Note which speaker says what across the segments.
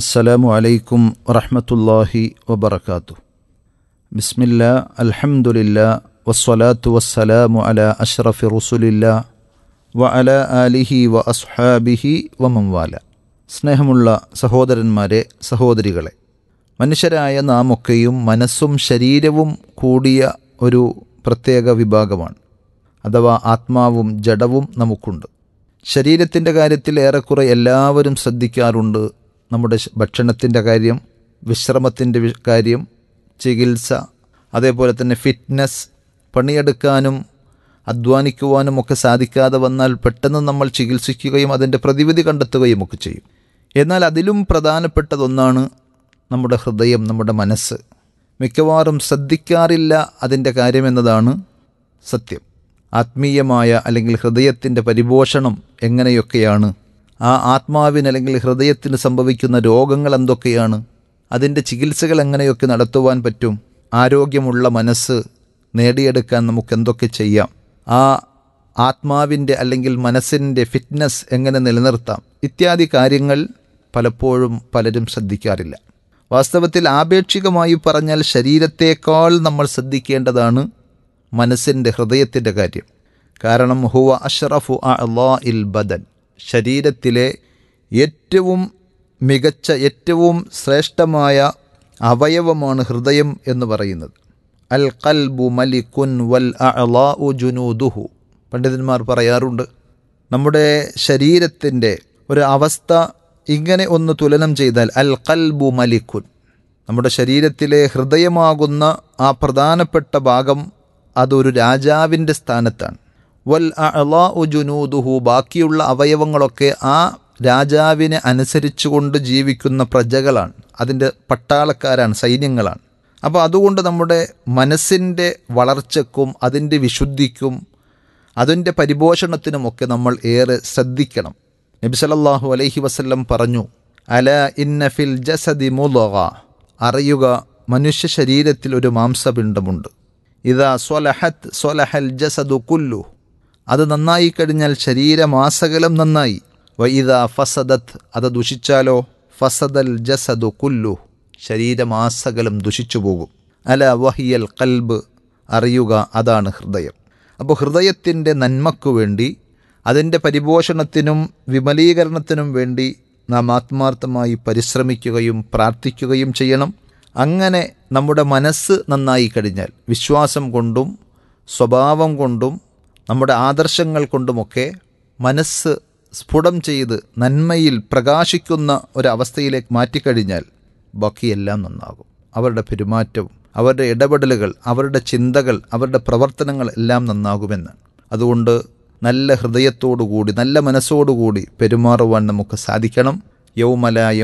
Speaker 1: അസ്സലാമു അലൈക്കും വറഹമത്തല്ലാഹി വബർക്കാത്തു ബിസ്മില്ല അൽഹംദുലില്ല വസ്സലാത്തു വസ്സലാമു അല അഷ്റഫി റസുലില്ല വ അല അലിഹി വ അസ്ഹാബിഹി മംവാല സ്നേഹമുള്ള സഹോദരന്മാരെ സഹോദരികളെ മനുഷ്യരായ നാമൊക്കെയും മനസ്സും ശരീരവും കൂടിയ ഒരു പ്രത്യേക വിഭാഗമാണ് അഥവാ ആത്മാവും ജഡവും നമുക്കുണ്ട് ശരീരത്തിൻ്റെ കാര്യത്തിൽ ഏറെക്കുറെ എല്ലാവരും ശ്രദ്ധിക്കാറുണ്ട് നമ്മുടെ ഭക്ഷണത്തിൻ്റെ കാര്യം വിശ്രമത്തിൻ്റെ കാര്യം ചികിത്സ അതേപോലെ തന്നെ ഫിറ്റ്നസ് പണിയെടുക്കാനും അധ്വാനിക്കുവാനും ഒക്കെ സാധിക്കാതെ വന്നാൽ പെട്ടെന്ന് നമ്മൾ ചികിത്സിക്കുകയും അതിൻ്റെ പ്രതിവിധി കണ്ടെത്തുകയും ഒക്കെ ചെയ്യും എന്നാൽ അതിലും പ്രധാനപ്പെട്ടതൊന്നാണ് നമ്മുടെ ഹൃദയം നമ്മുടെ മനസ്സ് മിക്കവാറും ശ്രദ്ധിക്കാറില്ല അതിൻ്റെ കാര്യമെന്നതാണ് സത്യം ആത്മീയമായ അല്ലെങ്കിൽ ഹൃദയത്തിൻ്റെ പരിപോഷണം എങ്ങനെയൊക്കെയാണ് ആ ആത്മാവിന് അല്ലെങ്കിൽ ഹൃദയത്തിന് സംഭവിക്കുന്ന രോഗങ്ങൾ എന്തൊക്കെയാണ് അതിൻ്റെ ചികിത്സകൾ എങ്ങനെയൊക്കെ നടത്തുവാൻ പറ്റും ആരോഗ്യമുള്ള മനസ്സ് നേടിയെടുക്കാൻ നമുക്ക് എന്തൊക്കെ ചെയ്യാം ആ ആത്മാവിൻ്റെ അല്ലെങ്കിൽ മനസ്സിൻ്റെ ഫിറ്റ്നസ് എങ്ങനെ നിലനിർത്താം ഇത്യാദി കാര്യങ്ങൾ പലപ്പോഴും പലരും ശ്രദ്ധിക്കാറില്ല വാസ്തവത്തിൽ ആപേക്ഷികമായി പറഞ്ഞാൽ ശരീരത്തേക്കാൾ നമ്മൾ ശ്രദ്ധിക്കേണ്ടതാണ് മനസ്സിൻ്റെ ഹൃദയത്തിൻ്റെ കാര്യം കാരണം ഹുവ അഷ്റഫു അള്ളാ ഇൽ ബദൻ ശരീരത്തിലെ ഏറ്റവും മികച്ച ഏറ്റവും ശ്രേഷ്ഠമായ അവയവമാണ് ഹൃദയം എന്ന് പറയുന്നത് അൽ കൽബു മലിക്കുൻ വൽ അളാ ജുനൂദുഹു പണ്ഡിതന്മാർ പറയാറുണ്ട് നമ്മുടെ ശരീരത്തിൻ്റെ ഒരു അവസ്ഥ ഇങ്ങനെ ഒന്ന് തുലനം ചെയ്താൽ അൽ കൽബു മലിക്കുൻ നമ്മുടെ ശരീരത്തിലെ ഹൃദയമാകുന്ന ആ പ്രധാനപ്പെട്ട ഭാഗം അതൊരു രാജാവിൻ്റെ സ്ഥാനത്താണ് വൽ അളാ ജുനൂദുഹു ബാക്കിയുള്ള അവയവങ്ങളൊക്കെ ആ രാജാവിനെ അനുസരിച്ചുകൊണ്ട് ജീവിക്കുന്ന പ്രജകളാണ് അതിൻ്റെ പട്ടാളക്കാരാണ് സൈന്യങ്ങളാണ് അപ്പോൾ അതുകൊണ്ട് നമ്മുടെ മനസ്സിൻ്റെ വളർച്ചക്കും അതിൻ്റെ വിശുദ്ധിക്കും അതിൻ്റെ പരിപോഷണത്തിനുമൊക്കെ നമ്മൾ ഏറെ ശ്രദ്ധിക്കണം നബി സലല്ലാഹു അലൈഹി വസ്ല്ലം പറഞ്ഞു അല ഇന്ന ഫിൽ ജസദി മുലക അറിയുക മനുഷ്യ ശരീരത്തിൽ ഒരു മാംസപിണ്ഡമുണ്ട് ഇതാ സ്വലഹത്ത് സ്വലഹൽ ജസദു കുല്ലു അത് നന്നായി കഴിഞ്ഞാൽ ശരീരമാസകലം നന്നായി വൈദ ഫസദത്ത് അത് ദുഷിച്ചാലോ ഫസദൽ ജസദു കുല്ലു ശരീരമാസകലം ദുഷിച്ചു പോകും അല വഹിയൽ കൽബ് അറിയുക അതാണ് ഹൃദയം അപ്പോൾ ഹൃദയത്തിൻ്റെ നന്മക്കു വേണ്ടി അതിൻ്റെ പരിപോഷണത്തിനും വിമലീകരണത്തിനും വേണ്ടി നാം ആത്മാർത്ഥമായി പരിശ്രമിക്കുകയും പ്രാർത്ഥിക്കുകയും ചെയ്യണം അങ്ങനെ നമ്മുടെ മനസ്സ് നന്നായി കഴിഞ്ഞാൽ വിശ്വാസം കൊണ്ടും സ്വഭാവം കൊണ്ടും നമ്മുടെ ആദർശങ്ങൾ കൊണ്ടുമൊക്കെ മനസ്സ് സ്ഫുടം ചെയ്ത് നന്മയിൽ പ്രകാശിക്കുന്ന ഒരവസ്ഥയിലേക്ക് മാറ്റിക്കഴിഞ്ഞാൽ ബാക്കിയെല്ലാം നന്നാകും അവരുടെ പെരുമാറ്റവും അവരുടെ ഇടപെടലുകൾ അവരുടെ ചിന്തകൾ അവരുടെ പ്രവർത്തനങ്ങൾ എല്ലാം നന്നാകുമെന്ന് അതുകൊണ്ട് നല്ല ഹൃദയത്തോടുകൂടി നല്ല മനസ്സോടുകൂടി പെരുമാറുവാൻ നമുക്ക് സാധിക്കണം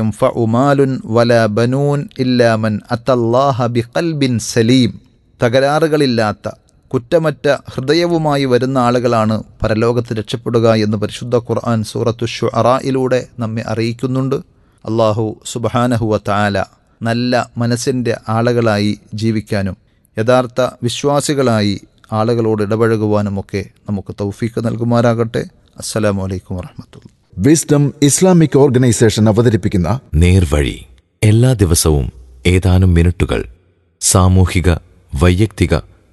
Speaker 1: എം ഫ ഉമാലുൻ വല ബനൂൻ ഇല്ലാമൻ അത്തല്ലാഹ ബി കൽബിൻ സലീം തകരാറുകളില്ലാത്ത കുറ്റമറ്റ ഹൃദയവുമായി വരുന്ന ആളുകളാണ് പരലോകത്ത് രക്ഷപ്പെടുക എന്ന് പരിശുദ്ധ ഖുർആൻ സൂറത്തു ഷുഅറയിലൂടെ നമ്മെ അറിയിക്കുന്നുണ്ട് അള്ളാഹു സുബാനഹുവ താല നല്ല മനസ്സിൻ്റെ ആളുകളായി ജീവിക്കാനും യഥാർത്ഥ വിശ്വാസികളായി ആളുകളോട് ഇടപഴകുവാനുമൊക്കെ നമുക്ക് തൗഫീക്ക് നൽകുമാറാകട്ടെ അസ്സലാമു അലൈക്കും വറഹമത്തുള്ള വിസ്ഡം ഇസ്ലാമിക് ഓർഗനൈസേഷൻ അവതരിപ്പിക്കുന്ന നേർവഴി എല്ലാ ദിവസവും ഏതാനും മിനിറ്റുകൾ സാമൂഹിക വൈയക്തിക